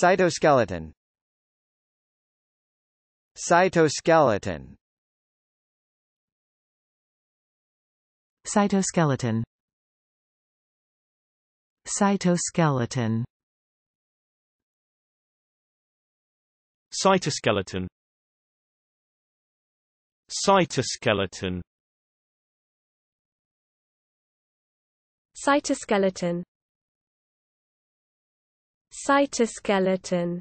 Cytoskeleton Cytoskeleton Cytoskeleton Cytoskeleton Cytoskeleton Cytoskeleton Cytoskeleton cytoskeleton